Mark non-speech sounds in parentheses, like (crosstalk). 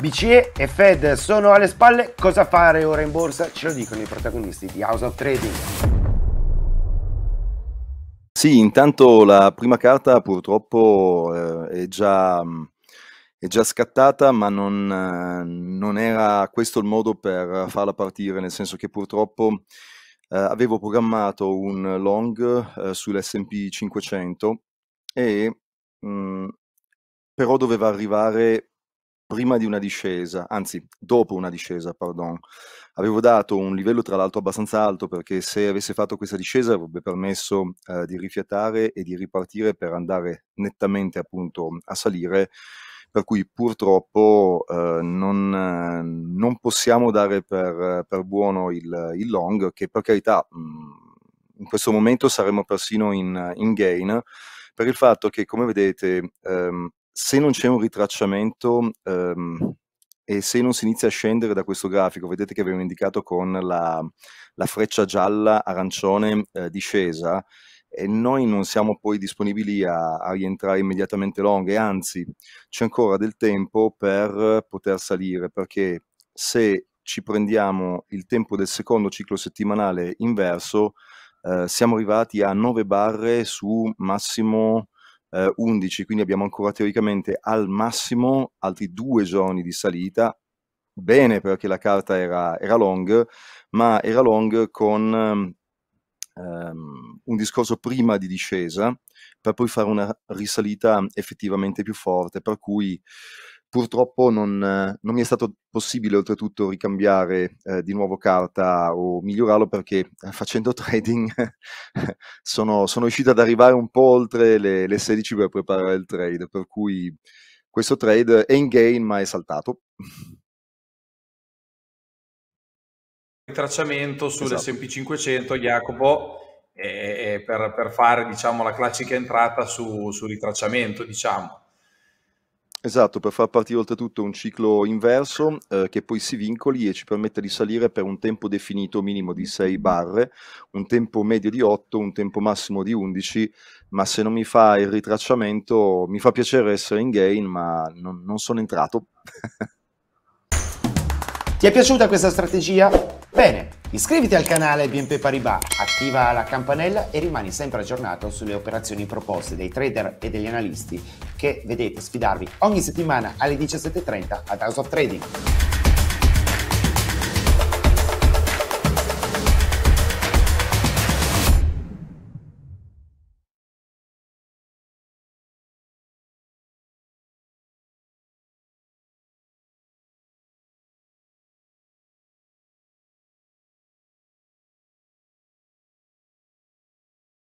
BCE e Fed sono alle spalle, cosa fare ora in borsa? Ce lo dicono i protagonisti di House of Trading. Sì, intanto la prima carta purtroppo eh, è, già, mm, è, già, scattata, ma non, eh, non, era questo il modo per farla partire, nel senso che purtroppo eh, avevo programmato un long eh, sull'SP 500 e mh, mm, però doveva arrivare prima di una discesa, anzi dopo una discesa, pardon, avevo dato un livello tra l'altro abbastanza alto perché se avesse fatto questa discesa avrebbe permesso eh, di rifiatare e di ripartire per andare nettamente appunto a salire, per cui purtroppo eh, non, eh, non, possiamo dare per, per buono il, il, long, che per carità mh, mm, in questo momento saremmo persino in, in gain, per il fatto che come vedete... Ehm, se non c'è un ritracciamento ehm, e se non si inizia a scendere da questo grafico, vedete che abbiamo indicato con la, la freccia gialla arancione eh, discesa, e noi non siamo poi disponibili a, a rientrare immediatamente long e anzi c'è ancora del tempo per poter salire perché se ci prendiamo il tempo del secondo ciclo settimanale inverso eh, siamo arrivati a 9 barre su massimo eh, 11, quindi abbiamo ancora teoricamente al massimo altri due giorni di salita, bene perché la carta era, era long, ma era long con ehm, un discorso prima di discesa per poi fare una risalita effettivamente più forte, per cui Purtroppo non, non, mi è stato possibile oltretutto ricambiare eh, di nuovo carta o migliorarlo perché eh, facendo (laughs) trading sono, sono, riuscito ad arrivare un po' oltre le, le 16 per preparare il trade, per cui questo trade è in game ma è saltato. Tracciamento sull'SP esatto. 500, Jacopo, eh, per, per, fare diciamo, la classica entrata su, su ritracciamento. Diciamo. Esatto, per far partire oltretutto un ciclo inverso eh, che poi si vincoli e ci permette di salire per un tempo definito minimo di 6 barre, un tempo medio di 8, un tempo massimo di 11, ma se non mi fa il ritracciamento mi fa piacere essere in gain, ma non, non sono entrato. Ti è piaciuta questa strategia? Bene, iscriviti al canale BNP Paribas, attiva la campanella e rimani sempre aggiornato sulle operazioni proposte dai trader e degli analisti che vedete sfidarvi ogni settimana alle 17.30 ad House of Trading.